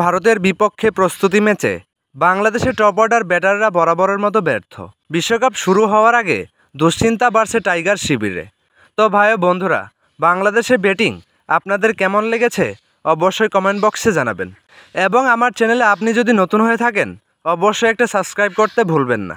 ভারতের বিপক্ষে প্রস্তুতি ম্যাচে বাংলাদেশের টপ অর্ডার ব্যাটাররা বরাবরের মতো ব্যর্থ বিশ্বকাপ শুরু হওয়ার আগে দুশ্চিন্তা বাড়ছে টাইগার শিবিরে তো ভাই বন্ধুরা বাংলাদেশের ব্যাটিং আপনাদের কেমন লেগেছে অবশ্যই কমেন্ট বক্সে জানাবেন এবং আমার চ্যানেলে আপনি যদি নতুন হয়ে থাকেন অবশ্যই একটা সাবস্ক্রাইব করতে ভুলবেন না